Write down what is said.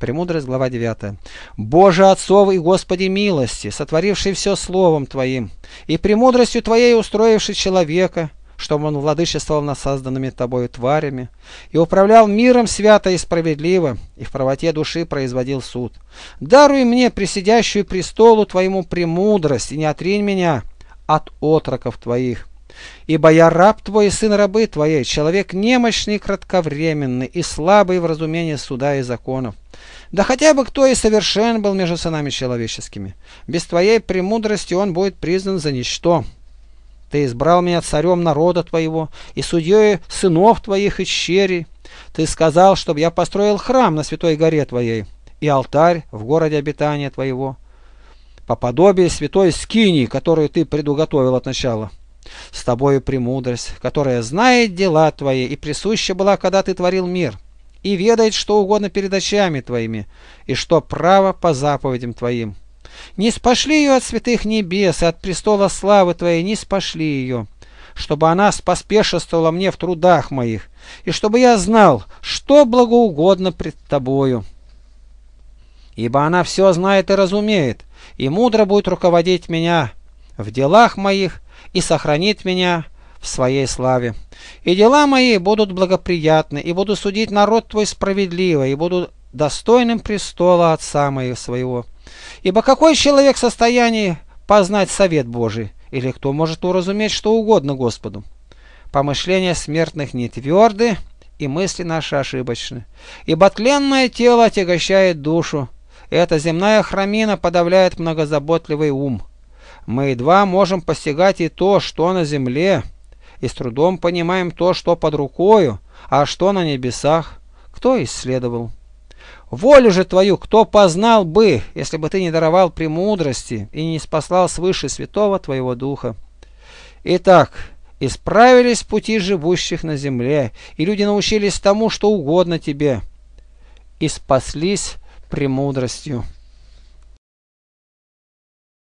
Премудрость, глава 9. «Боже Отцов и Господи милости, сотворивший все Словом Твоим, и премудростью Твоей устроивший человека, чтобы он владычествовал над созданными Тобою тварями, и управлял миром свято и справедливо, и в правоте души производил суд. Даруй мне присидящую престолу Твоему премудрость, и не отринь меня от отроков Твоих, Ибо я раб твой и сын рабы твоей, человек немощный, кратковременный и слабый в разумении суда и законов. Да хотя бы кто и совершен был между сынами человеческими. Без твоей премудрости он будет признан за ничто. Ты избрал меня царем народа твоего и судьей сынов твоих и щерей. Ты сказал, чтобы я построил храм на святой горе твоей и алтарь в городе обитания твоего, по подобию святой скинии, которую ты предуготовил от начала. С тобою премудрость, которая знает дела твои и присуща была, когда ты творил мир, и ведает что угодно перед очами твоими, и что право по заповедям твоим. Не спошли ее от святых небес и от престола славы твоей, не спошли ее, чтобы она споспешествовала мне в трудах моих, и чтобы я знал, что благоугодно пред тобою. Ибо она все знает и разумеет, и мудро будет руководить меня в делах моих и сохранит меня в своей славе. И дела мои будут благоприятны, и буду судить народ твой справедливо, и буду достойным престола Отца моего своего. Ибо какой человек в состоянии познать совет Божий, или кто может уразуметь что угодно Господу? Помышления смертных не тверды, и мысли наши ошибочны. Ибо тленное тело отягощает душу, и эта земная храмина подавляет многозаботливый ум. Мы едва можем постигать и то, что на земле, и с трудом понимаем то, что под рукою, а что на небесах. Кто исследовал? Волю же твою кто познал бы, если бы ты не даровал премудрости и не спаслал свыше святого твоего духа? Итак, исправились пути живущих на земле, и люди научились тому, что угодно тебе, и спаслись премудростью.